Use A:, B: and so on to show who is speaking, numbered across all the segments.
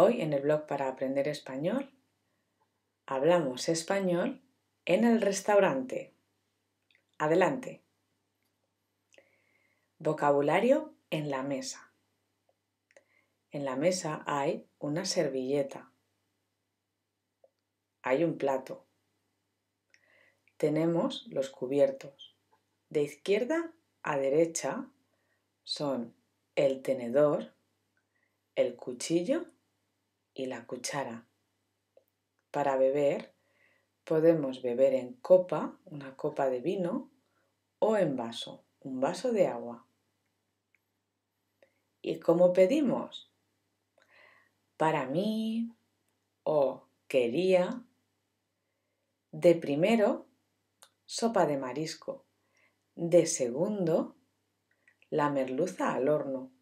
A: Hoy en el blog para aprender español hablamos español en el restaurante. Adelante. Vocabulario en la mesa. En la mesa hay una servilleta. Hay un plato. Tenemos los cubiertos. De izquierda a derecha son el tenedor, el cuchillo y la cuchara. Para beber podemos beber en copa, una copa de vino, o en vaso, un vaso de agua. ¿Y cómo pedimos? Para mí o quería. De primero, sopa de marisco. De segundo, la merluza al horno.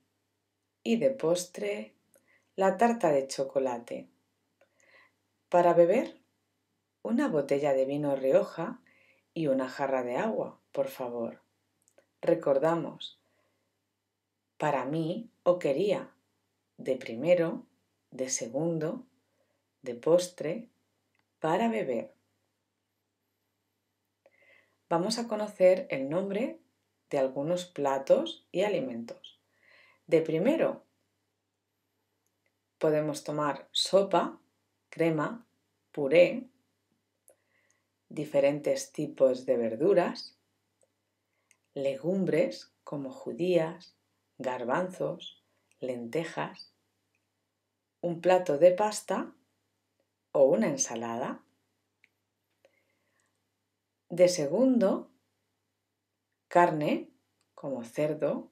A: Y de postre, la tarta de chocolate. Para beber, una botella de vino Rioja y una jarra de agua, por favor. Recordamos, para mí o quería, de primero, de segundo, de postre, para beber. Vamos a conocer el nombre de algunos platos y alimentos. De primero, podemos tomar sopa, crema, puré, diferentes tipos de verduras, legumbres como judías, garbanzos, lentejas, un plato de pasta o una ensalada. De segundo, carne como cerdo,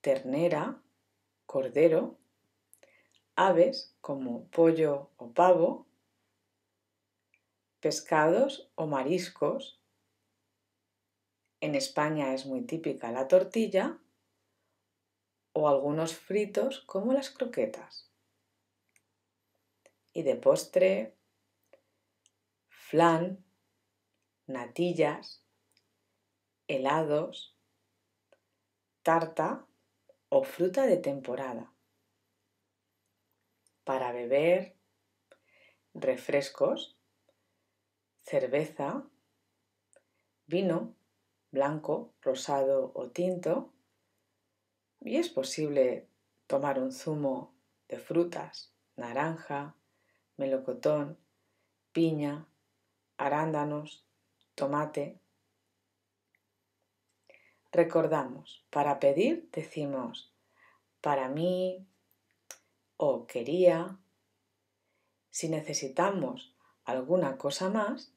A: ternera, cordero, aves como pollo o pavo, pescados o mariscos. En España es muy típica la tortilla o algunos fritos como las croquetas. Y de postre, flan, natillas, helados, tarta o fruta de temporada para beber, refrescos, cerveza, vino blanco, rosado o tinto y es posible tomar un zumo de frutas, naranja, melocotón, piña, arándanos, tomate. Recordamos, para pedir decimos para mí, o quería. Si necesitamos alguna cosa más,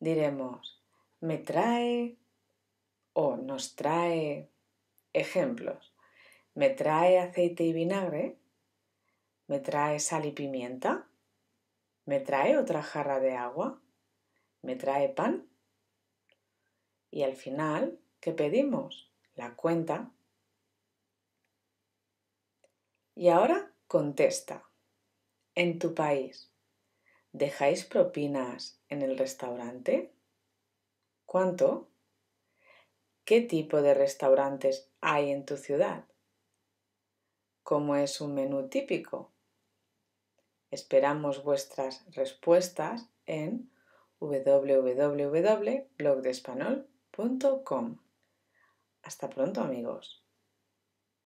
A: diremos me trae o nos trae ejemplos. Me trae aceite y vinagre, me trae sal y pimienta, me trae otra jarra de agua, me trae pan. Y al final, ¿qué pedimos? La cuenta. Y ahora Contesta. En tu país, ¿dejáis propinas en el restaurante? ¿Cuánto? ¿Qué tipo de restaurantes hay en tu ciudad? ¿Cómo es un menú típico? Esperamos vuestras respuestas en www.blogdespanol.com. Hasta pronto amigos.